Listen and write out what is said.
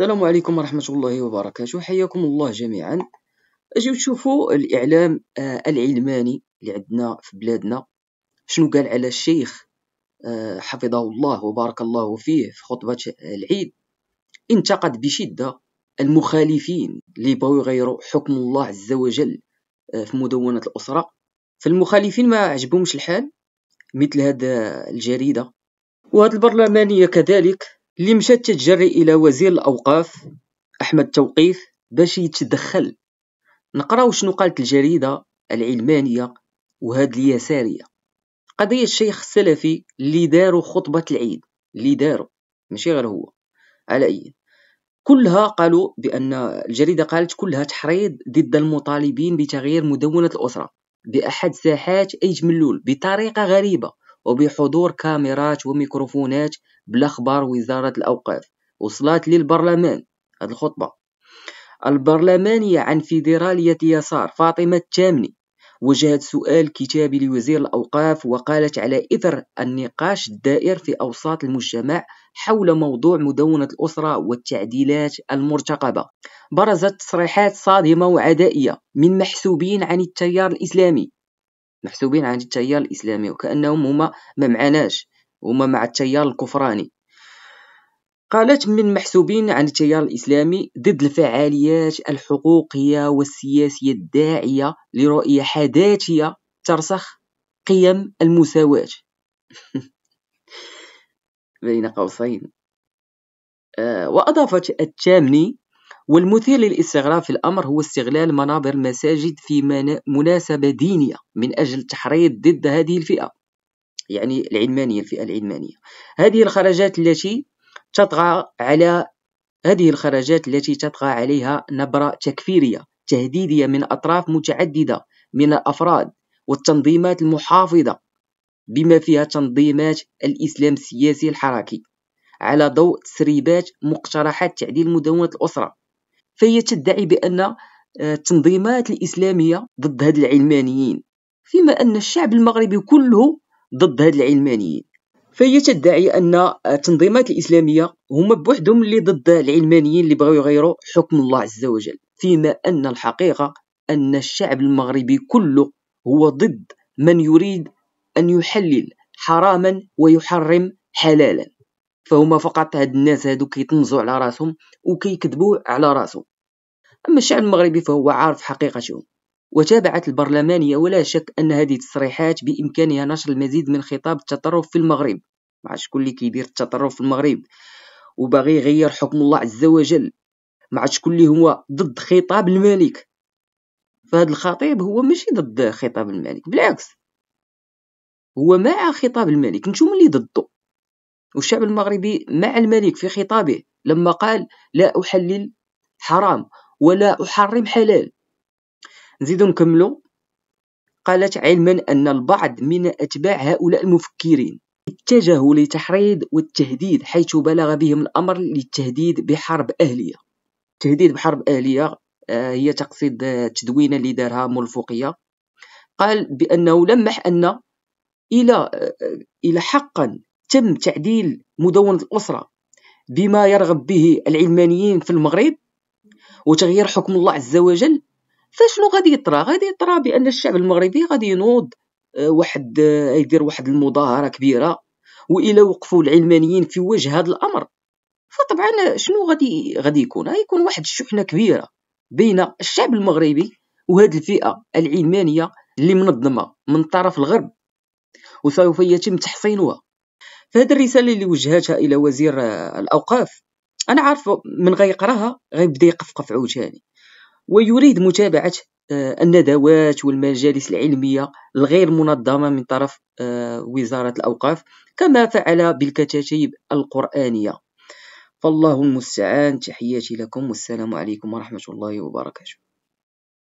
السلام عليكم ورحمة الله وبركاته حياكم الله جميعا اجيو تشوفوا الإعلام آه، العلماني اللي عندنا في بلادنا شنو قال على الشيخ آه، حفظه الله وبارك الله فيه في خطبة العيد انتقد بشدة المخالفين اللي بغاو يغيروا حكم الله عز وجل آه، في مدونة الأسرة فالمخالفين ما عجبهمش الحال مثل هاد الجريدة وهاد البرلمانية كذلك اللي مشات تتجري الى وزير الاوقاف احمد توقيف باش يتدخل نقراو شنو قالت الجريده العلمانيه وهاد اليساريه قضيه الشيخ السلفي اللي داروا خطبه العيد اللي داروا ماشي غير هو على اي كلها قالوا بان الجريده قالت كلها تحريض ضد المطالبين بتغيير مدونه الاسره باحد ساحات ايج ملول بطريقه غريبه وبحضور كاميرات وميكروفونات بلا خبر وزارة الأوقاف وصلت للبرلمان هذه الخطبة البرلمانية عن فيدرالية يسار فاطمة التامني وجهت سؤال كتابي لوزير الأوقاف وقالت على إثر النقاش الدائر في أوساط المجتمع حول موضوع مدونة الأسرة والتعديلات المرتقبة برزت تصريحات صادمة وعدائية من محسوبين عن التيار الإسلامي محسوبين عن التيار الاسلامي وكانهم هما ما معناش هما مع التيار الكفراني قالت من محسوبين عن التيار الإسلامي ضد الفعاليات الحقوقية والسياسية الداعية لرؤية حداثية ترسخ قيم المساواة بين قوسين آه وأضافت التامني والمثير للاستغراب في الأمر هو استغلال منابر المساجد في مناسبة دينية من أجل التحريض ضد هذه الفئة يعني العلمانية الفئة العلمانية هذه الخرجات التي تطغى على هذه الخرجات التي تطغى عليها نبرة تكفيرية تهديدية من أطراف متعددة من الأفراد والتنظيمات المحافظة بما فيها تنظيمات الإسلام السياسي الحركي على ضوء تسريبات مقترحات تعديل مدونة الأسرة فهي تدعي بأن آه، التنظيمات الإسلامية ضد هاد العلمانيين فيما أن الشعب المغربي كله ضد هاد العلمانيين فهي تدعي أن آه، التنظيمات الإسلامية هما بوحدهم اللي ضد العلمانيين اللي بغاو يغيروا حكم الله عز وجل فيما أن الحقيقة أن الشعب المغربي كله هو ضد من يريد أن يحلل حراما ويحرم حلالا فهما فقط هاد الناس هادو كيطنزوا على راسهم وكيكذبوا على راسهم اما الشعب المغربي فهو عارف حقيقتهم وتابعت البرلمانية ولا شك أن هذه التصريحات بإمكانها نشر المزيد من خطاب التطرف في المغرب مع شكون اللي كيدير التطرف في المغرب وباغي يغير حكم الله عز وجل مع شكون اللي هو ضد خطاب الملك فهاد الخطيب هو ماشي ضد خطاب الملك بالعكس هو مع خطاب الملك نتوما اللي ضده والشعب المغربي مع الملك في خطابه لما قال لا أحلل حرام ولا أحرم حلال نزيدو نكملو قالت علما أن البعض من أتباع هؤلاء المفكرين اتجهوا لتحريض والتهديد حيث بلغ بهم الأمر للتهديد بحرب أهلية التهديد بحرب أهلية آه، هي تقصد آه، تدوينة اللي دارها مولفوقية قال بأنه لمح أن إلى آه، إلى حقا تم تعديل مدونة الأسرة بما يرغب به العلمانيين في المغرب وتغيير حكم الله عز وجل فشنو غادي يطرى غادي يطرى بان الشعب المغربي غادي ينوض آه، واحد آه، يدير واحد المظاهره كبيره والى وقفوا العلمانيين في وجه هذا الامر فطبعا شنو غادي غادي يكون غيكون واحد الشحنه كبيره بين الشعب المغربي وهاد الفئه العلمانيه اللي منظمه من طرف الغرب وسوف يتم تحصينها فهذه الرساله اللي وجهتها الى وزير الاوقاف انا عارف من غيقراها غيبدا يقفقف عوجاني ويريد متابعه آه، الندوات والمجالس العلميه الغير منظمه من طرف آه، وزاره الاوقاف كما فعل بالكتاتيب القرانيه فالله المستعان تحياتي لكم والسلام عليكم ورحمه الله وبركاته